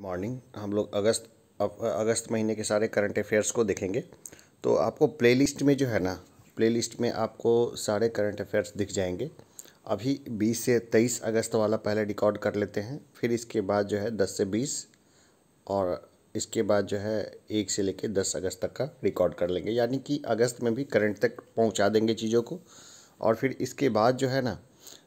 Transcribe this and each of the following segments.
morning हम लोग अगस्त अगस्त महीने के सारे करंट अफेयर्स को देखेंगे तो आपको प्लेलिस्ट में जो है ना प्लेलिस्ट में आपको सारे करंट अफेयर्स दिख जाएंगे अभी 20 से 23 अगस्त वाला पहले रिकॉर्ड कर लेते हैं फिर इसके बाद जो है 10 से 20 और इसके बाद जो है एक से लेकर 10 अगस्त तक का रिकॉर्ड कर लेंगे यानी कि अगस्त में भी करंट तक पहुँचा देंगे चीज़ों को और फिर इसके बाद जो है ना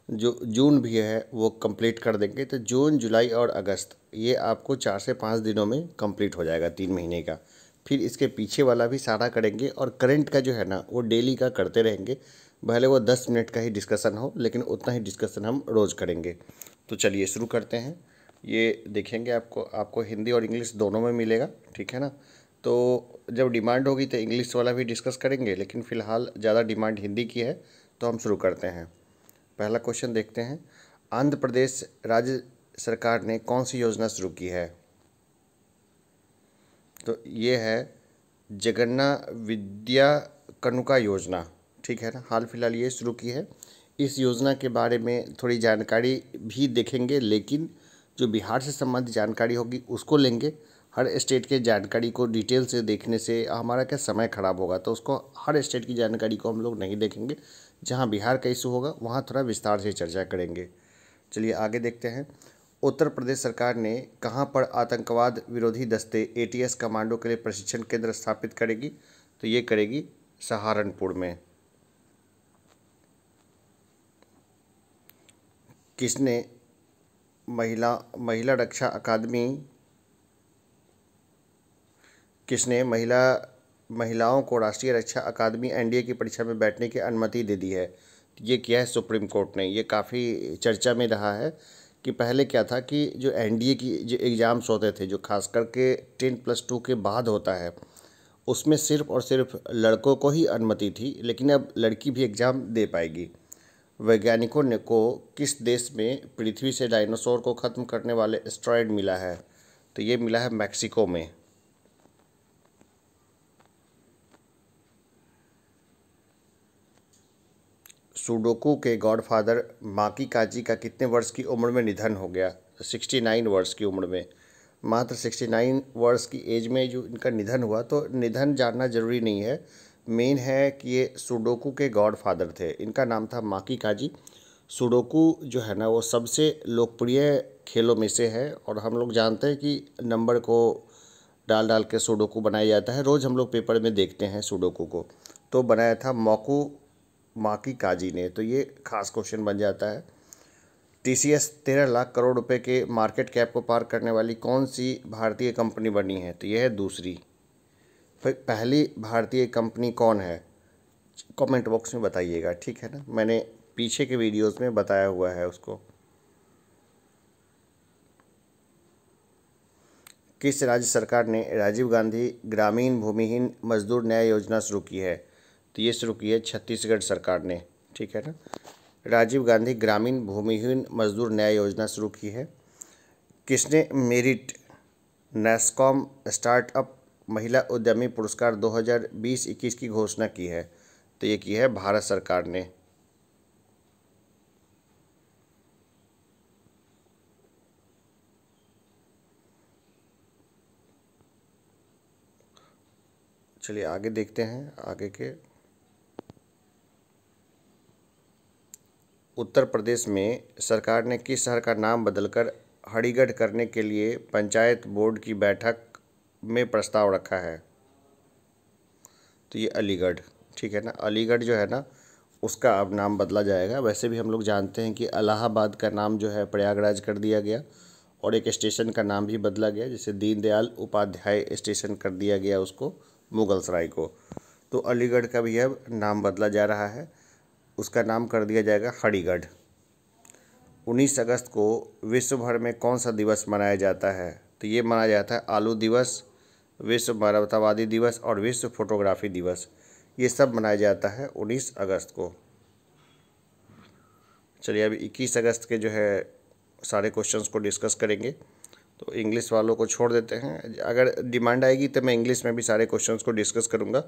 जो जून भी है वो कंप्लीट कर देंगे तो जून जुलाई और अगस्त ये आपको चार से पाँच दिनों में कंप्लीट हो जाएगा तीन महीने का फिर इसके पीछे वाला भी सारा करेंगे और करंट का जो है ना वो डेली का करते रहेंगे भले वो दस मिनट का ही डिस्कसन हो लेकिन उतना ही डिस्कसन हम रोज़ करेंगे तो चलिए शुरू करते हैं ये देखेंगे आपको आपको हिंदी और इंग्लिश दोनों में मिलेगा ठीक है ना तो जब डिमांड होगी तो इंग्लिश वाला भी डिस्कस करेंगे लेकिन फ़िलहाल ज़्यादा डिमांड हिंदी की है तो हम शुरू करते हैं पहला क्वेश्चन देखते हैं आंध्र प्रदेश राज्य सरकार ने कौन सी योजना शुरू की है तो ये है जगन्ना विद्या कनुका योजना ठीक है ना हाल फिलहाल ये शुरू की है इस योजना के बारे में थोड़ी जानकारी भी देखेंगे लेकिन जो बिहार से संबंधित जानकारी होगी उसको लेंगे हर स्टेट के जानकारी को डिटेल से देखने से हमारा क्या समय ख़राब होगा तो उसको हर स्टेट की जानकारी को हम लोग नहीं देखेंगे जहाँ बिहार का इशू होगा वहाँ थोड़ा विस्तार से चर्चा करेंगे चलिए आगे देखते हैं उत्तर प्रदेश सरकार ने कहाँ पर आतंकवाद विरोधी दस्ते एटीएस कमांडो के लिए प्रशिक्षण केंद्र स्थापित करेगी तो ये करेगी सहारनपुर में किसने महिला महिला रक्षा अकादमी किसने महिला महिलाओं को राष्ट्रीय रक्षा अकादमी एनडीए की परीक्षा में बैठने की अनुमति दे दी है तो ये किया है सुप्रीम कोर्ट ने ये काफ़ी चर्चा में रहा है कि पहले क्या था कि जो एनडीए की जो एग्ज़ाम्स होते थे जो खास करके टेन प्लस टू के बाद होता है उसमें सिर्फ और सिर्फ लड़कों को ही अनुमति थी लेकिन अब लड़की भी एग्ज़ाम दे पाएगी वैज्ञानिकों ने को किस देश में पृथ्वी से डायनासोर को ख़त्म करने वाले एस्ट्रॉयड मिला है तो ये मिला है मैक्सिको में सुडोकू के गॉडफादर माकी काजी का कितने वर्ष की उम्र में निधन हो गया सिक्सटी नाइन वर्ष की उम्र में मात्र सिक्सटी नाइन वर्ष की एज में जो इनका निधन हुआ तो निधन जानना ज़रूरी नहीं है मेन है कि ये सुडोकू के गॉड फादर थे इनका नाम था माकी काजी सुडोकू जो है ना वो सबसे लोकप्रिय खेलों में से है और हम लोग जानते हैं कि नंबर को डाल डाल के सुडोकू बनाया जाता है रोज़ हम लोग पेपर में देखते हैं सुडोकू को तो बनाया था मोकू माँ की काजी ने तो ये खास क्वेश्चन बन जाता है टी सी एस तेरह लाख करोड़ रुपए के मार्केट कैप को पार करने वाली कौन सी भारतीय कंपनी बनी है तो यह है दूसरी फिर पहली भारतीय कंपनी कौन है कमेंट बॉक्स में बताइएगा ठीक है ना मैंने पीछे के वीडियोस में बताया हुआ है उसको किस राज्य सरकार ने राजीव गांधी ग्रामीण भूमिहीन मजदूर न्याय योजना शुरू की है तो ये शुरू की है छत्तीसगढ़ सरकार ने ठीक है ना राजीव गांधी ग्रामीण भूमिहीन मजदूर न्याय योजना शुरू की है किसने मेरिट नेस्कॉम स्टार्टअप महिला उद्यमी पुरस्कार 2020-21 की घोषणा की है तो ये की है भारत सरकार ने चलिए आगे देखते हैं आगे के उत्तर प्रदेश में सरकार ने किस शहर का नाम बदलकर हरीगढ़ करने के लिए पंचायत बोर्ड की बैठक में प्रस्ताव रखा है तो ये अलीगढ़ ठीक है ना अलीगढ़ जो है ना उसका अब नाम बदला जाएगा वैसे भी हम लोग जानते हैं कि अलाहाबाद का नाम जो है प्रयागराज कर दिया गया और एक स्टेशन का नाम भी बदला गया जैसे दीनदयाल उपाध्याय स्टेशन कर दिया गया उसको मुगलसराय को तो अलीगढ़ का भी अब नाम बदला जा रहा है उसका नाम कर दिया जाएगा हरिगढ़ 19 अगस्त को विश्व भर में कौन सा दिवस मनाया जाता है तो ये मनाया जाता है आलू दिवस विश्व मानवतावादी दिवस और विश्व फोटोग्राफी दिवस ये सब मनाया जाता है 19 अगस्त को चलिए अभी 21 अगस्त के जो है सारे क्वेश्चंस को डिस्कस करेंगे तो इंग्लिश वालों को छोड़ देते हैं अगर डिमांड आएगी तो मैं इंग्लिश में भी सारे क्वेश्चन को डिस्कस करूँगा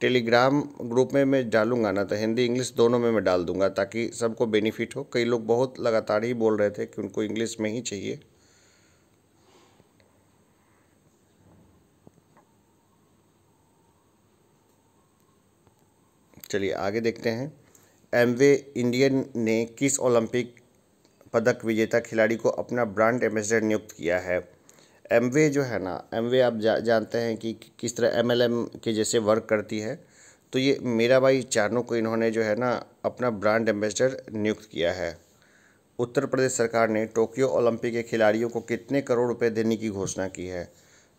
टेलीग्राम ग्रुप में मैं डालूंगा ना तो हिंदी इंग्लिश दोनों में मैं डाल दूंगा ताकि सबको बेनिफिट हो कई लोग बहुत लगातार ही बोल रहे थे कि उनको इंग्लिश में ही चाहिए चलिए आगे देखते हैं एमवे इंडियन ने किस ओलंपिक पदक विजेता खिलाड़ी को अपना ब्रांड एम्बेसडर नियुक्त किया है एमवे जो है ना एमवे आप जा, जानते हैं कि किस तरह एमएलएम के जैसे वर्क करती है तो ये मेरा भाई चानू को इन्होंने जो है ना अपना ब्रांड एम्बेसडर नियुक्त किया है उत्तर प्रदेश सरकार ने टोक्यो ओलंपिक के खिलाड़ियों को कितने करोड़ रुपए देने की घोषणा की है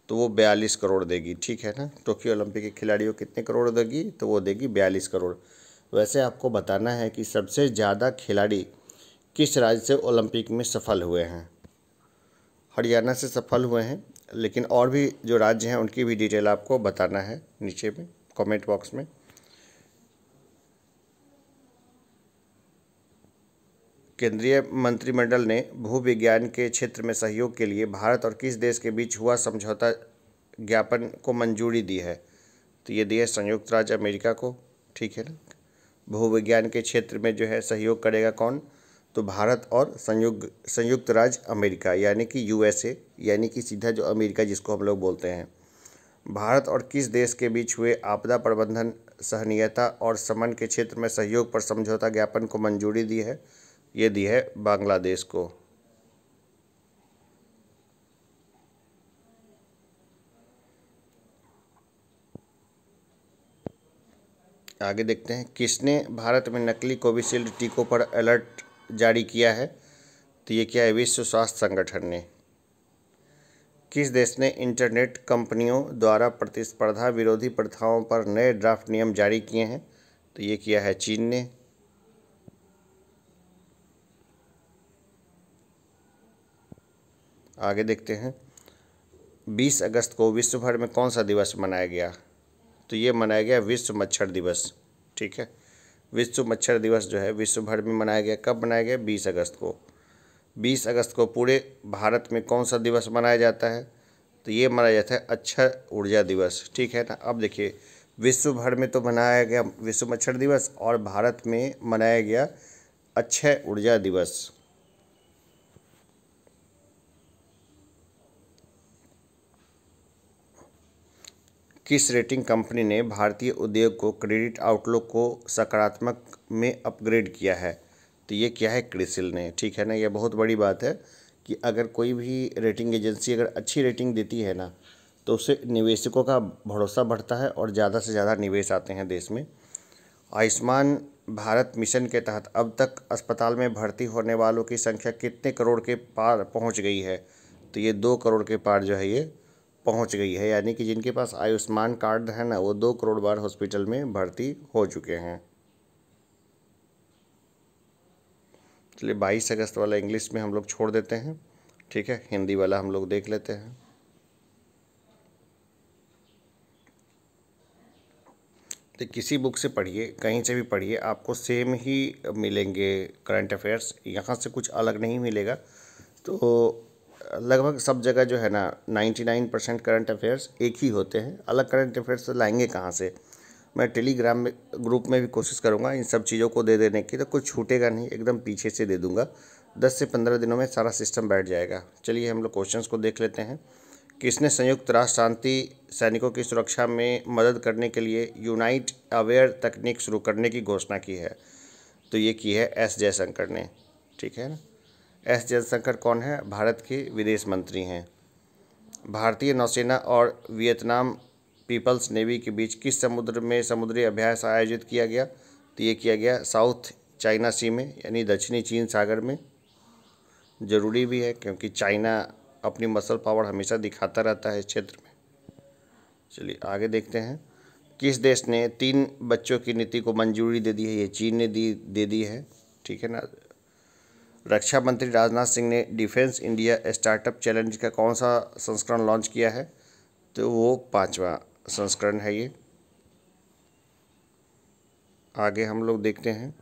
तो वो बयालीस करोड़ देगी ठीक है ना टोक्यो ओलंपिक के खिलाड़ियों को कितने करोड़ देगी तो वो देगी बयालीस करोड़ वैसे आपको बताना है कि सबसे ज़्यादा खिलाड़ी किस राज्य से ओलंपिक में सफल हुए हैं हरियाणा से सफल हुए हैं लेकिन और भी जो राज्य हैं उनकी भी डिटेल आपको बताना है नीचे में कमेंट बॉक्स में केंद्रीय मंत्रिमंडल ने भूविज्ञान के क्षेत्र में सहयोग के लिए भारत और किस देश के बीच हुआ समझौता ज्ञापन को मंजूरी दी है तो ये दिए संयुक्त राज्य अमेरिका को ठीक है ना भूविज्ञान के क्षेत्र में जो है सहयोग करेगा कौन तो भारत और संयुक्त संयुक्त राज्य अमेरिका यानी कि यूएसए यानी कि सीधा जो अमेरिका जिसको हम लोग बोलते हैं भारत और किस देश के बीच हुए आपदा प्रबंधन सहनीयता और समन के क्षेत्र में सहयोग पर समझौता ज्ञापन को मंजूरी दी है ये दी है बांग्लादेश को आगे देखते हैं किसने भारत में नकली कोविशील्ड टीकों पर अलर्ट जारी किया है तो ये क्या है विश्व स्वास्थ्य संगठन ने किस देश ने इंटरनेट कंपनियों द्वारा प्रतिस्पर्धा विरोधी प्रथाओं पर नए ड्राफ्ट नियम जारी किए हैं तो ये किया है चीन ने आगे देखते हैं 20 अगस्त को विश्व भर में कौन सा दिवस मनाया गया तो ये मनाया गया विश्व मच्छर दिवस ठीक है विश्व मच्छर दिवस जो है विश्व भर में मनाया गया कब मनाया गया बीस अगस्त को बीस अगस्त को पूरे भारत में कौन सा दिवस मनाया जाता है तो ये मनाया जाता है अच्छा ऊर्जा दिवस ठीक है ना अब देखिए विश्व भर में तो मनाया गया विश्व मच्छर दिवस और भारत में मनाया गया अच्छा ऊर्जा दिवस किस रेटिंग कंपनी ने भारतीय उद्योग को क्रेडिट आउटलुक को सकारात्मक में अपग्रेड किया है तो ये क्या है क्रिसिल ने ठीक है ना ये बहुत बड़ी बात है कि अगर कोई भी रेटिंग एजेंसी अगर अच्छी रेटिंग देती है ना तो उससे निवेशकों का भरोसा बढ़ता है और ज़्यादा से ज़्यादा निवेश आते हैं देश में आयुष्मान भारत मिशन के तहत अब तक अस्पताल में भर्ती होने वालों की संख्या कितने करोड़ के पार पहुंच गई है तो ये दो करोड़ के पार जो है ये पहुंच गई है यानी कि जिनके पास आयुष्मान कार्ड है ना वो दो करोड़ बार हॉस्पिटल में भर्ती हो चुके हैं चलिए बाईस अगस्त वाला इंग्लिश में हम लोग छोड़ देते हैं ठीक है हिंदी वाला हम लोग देख लेते हैं तो किसी बुक से पढ़िए कहीं से भी पढ़िए आपको सेम ही मिलेंगे करंट अफेयर्स यहाँ से कुछ अलग नहीं मिलेगा तो लगभग सब जगह जो है ना 99 परसेंट करंट अफेयर्स एक ही होते हैं अलग करंट अफेयर्स तो लाएंगे कहाँ से मैं टेलीग्राम में ग्रुप में भी कोशिश करूँगा इन सब चीज़ों को दे देने की तो कुछ छूटेगा नहीं एकदम पीछे से दे दूँगा दस से पंद्रह दिनों में सारा सिस्टम बैठ जाएगा चलिए हम लोग क्वेश्चन को देख लेते हैं किसने संयुक्त राष्ट्र शांति सैनिकों की सुरक्षा में मदद करने के लिए यूनाइट अवेयर तकनीक शुरू करने की घोषणा की है तो ये की है एस जयशंकर ने ठीक है ना एस जयशंकर कौन है भारत के विदेश मंत्री हैं भारतीय नौसेना और वियतनाम पीपल्स नेवी के बीच किस समुद्र में समुद्री अभ्यास आयोजित किया गया तो ये किया गया साउथ चाइना सी में यानी दक्षिणी चीन सागर में ज़रूरी भी है क्योंकि चाइना अपनी मसल पावर हमेशा दिखाता रहता है इस क्षेत्र में चलिए आगे देखते हैं किस देश ने तीन बच्चों की नीति को मंजूरी दे दी है ये चीन ने दी दे दी है ठीक है ना रक्षा मंत्री राजनाथ सिंह ने डिफेंस इंडिया स्टार्टअप चैलेंज का कौन सा संस्करण लॉन्च किया है तो वो पांचवा संस्करण है ये आगे हम लोग देखते हैं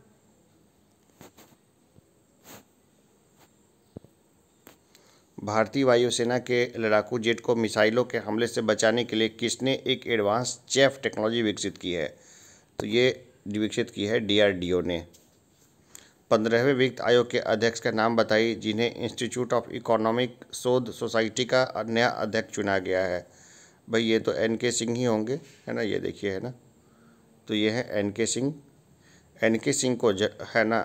भारतीय वायुसेना के लड़ाकू जेट को मिसाइलों के हमले से बचाने के लिए किसने एक एडवांस चेफ टेक्नोलॉजी विकसित की है तो ये विकसित की है डीआरडीओ ने पंद्रहवें वित्त आयोग के अध्यक्ष का नाम बताइए जिन्हें इंस्टीट्यूट ऑफ इकोनॉमिक शोध सोसाइटी का नया अध्यक्ष चुना गया है भाई ये तो एन के सिंह ही होंगे है ना ये देखिए है ना तो ये है एन के सिंह एन के सिंह को ज, है ना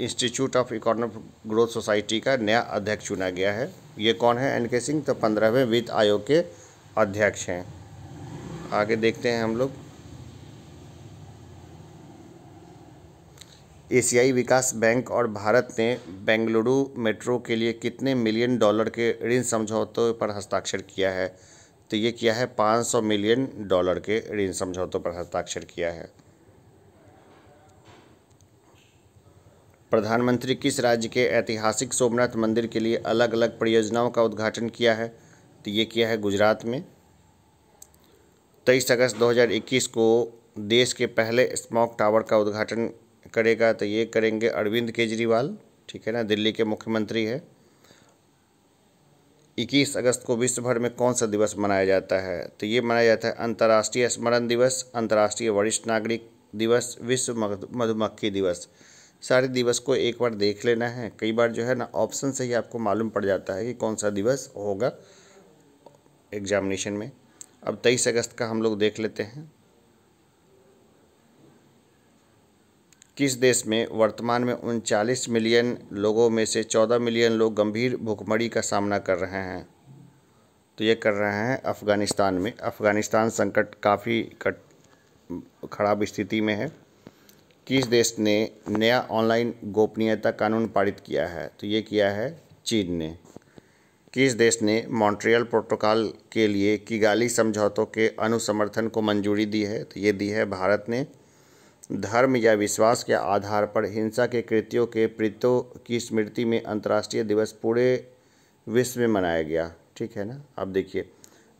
institute of economic growth society का नया अध्यक्ष चुना गया है ये कौन है एन के सिंह तो पंद्रहवें वित्त आयोग के अध्यक्ष हैं आगे देखते हैं हम लोग एशियाई विकास बैंक और भारत ने बेंगलुरु मेट्रो के लिए कितने मिलियन डॉलर के ऋण समझौतों पर हस्ताक्षर किया है तो ये किया है 500 मिलियन डॉलर के ऋण समझौतों पर हस्ताक्षर किया है प्रधानमंत्री किस राज्य के ऐतिहासिक सोमनाथ मंदिर के लिए अलग अलग परियोजनाओं का उद्घाटन किया है तो ये किया है गुजरात में तेईस अगस्त 2021 को देश के पहले स्मॉक टावर का उद्घाटन करेगा तो ये करेंगे अरविंद केजरीवाल ठीक है ना दिल्ली के मुख्यमंत्री है 21 अगस्त को विश्व भर में कौन सा दिवस मनाया जाता है तो ये मनाया जाता है अंतर्राष्ट्रीय स्मरण दिवस अंतर्राष्ट्रीय वरिष्ठ नागरिक दिवस विश्व मधुमक्खी दिवस सारे दिवस को एक बार देख लेना है कई बार जो है ना ऑप्शन से ही आपको मालूम पड़ जाता है कि कौन सा दिवस होगा एग्जामिनेशन में अब तेईस अगस्त का हम लोग देख लेते हैं किस देश में वर्तमान में उनचालीस मिलियन लोगों में से चौदह मिलियन लोग गंभीर भुखमरी का सामना कर रहे हैं तो ये कर रहे हैं अफ़गानिस्तान में अफ़गानिस्तान संकट काफ़ी कट खराब स्थिति में है किस देश ने नया ऑनलाइन गोपनीयता कानून पारित किया है तो ये किया है चीन ने किस देश ने मॉन्ट्रियल प्रोटोकॉल के लिए किगाली समझौतों के अनुसमर्थन को मंजूरी दी है तो ये दी है भारत ने धर्म या विश्वास के आधार पर हिंसा के कृत्यों के प्रीतों की स्मृति में अंतर्राष्ट्रीय दिवस पूरे विश्व में मनाया गया ठीक है ना अब देखिए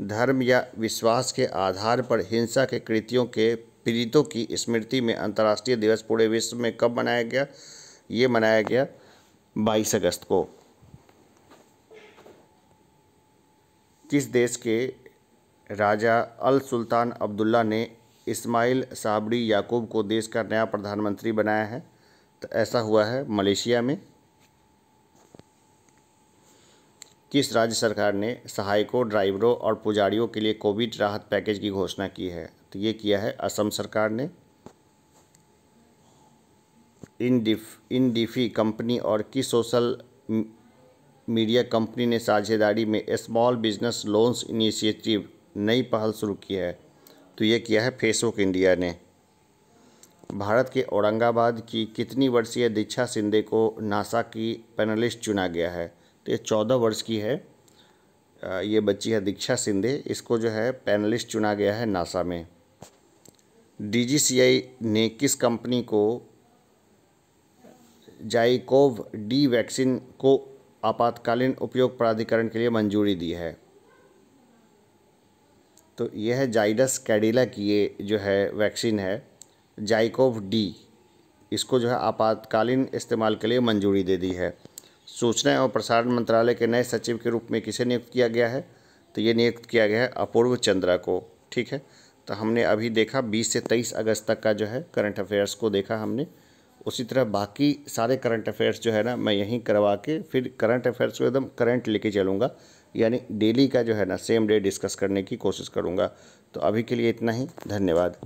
धर्म या विश्वास के आधार पर हिंसा के कृत्यों के पीड़ितों की स्मृति में अंतर्राष्ट्रीय दिवस पूरे विश्व में कब मनाया गया ये मनाया गया बाईस अगस्त को किस देश के राजा अल सुल्तान अब्दुल्ला ने इस्माइल साबड़ी याकूब को देश का नया प्रधानमंत्री बनाया है तो ऐसा हुआ है मलेशिया में किस राज्य सरकार ने सहायकों ड्राइवरों और पुजारियों के लिए कोविड राहत पैकेज की घोषणा की है तो ये किया है असम सरकार ने इनडिफ इनडिफी कंपनी और किस सोशल मीडिया कंपनी ने साझेदारी में स्मॉल बिजनेस लोन्स इनिशिएटिव नई पहल शुरू की है तो ये किया है फेसबुक इंडिया ने भारत के औरंगाबाद की कितनी वर्षीय दीक्षा सिंधे को नासा की पैनलिस्ट चुना गया है तो ये चौदह वर्ष की है ये बच्ची है दीक्षा सिंधे इसको जो है पैनलिस्ट चुना गया है नासा में डीजीसीआई ने किस कंपनी को जाइकोव डी वैक्सीन को आपातकालीन उपयोग प्राधिकरण के लिए मंजूरी दी है तो यह है जाइडस कैडिला की ये जो है वैक्सीन है जाइकोव डी इसको जो है आपातकालीन इस्तेमाल के लिए मंजूरी दे दी है सूचना और प्रसारण मंत्रालय के नए सचिव के रूप में किसे नियुक्त किया गया है तो ये नियुक्त किया गया है अपूर्व चंद्रा को ठीक है तो हमने अभी देखा 20 से 23 अगस्त तक का जो है करंट अफेयर्स को देखा हमने उसी तरह बाकी सारे करंट अफेयर्स जो है ना मैं यहीं करवा के फिर करंट अफेयर्स को एकदम करंट लेके चलूँगा यानी डेली का जो है ना सेम डे डिस्कस करने की कोशिश करूँगा तो अभी के लिए इतना ही धन्यवाद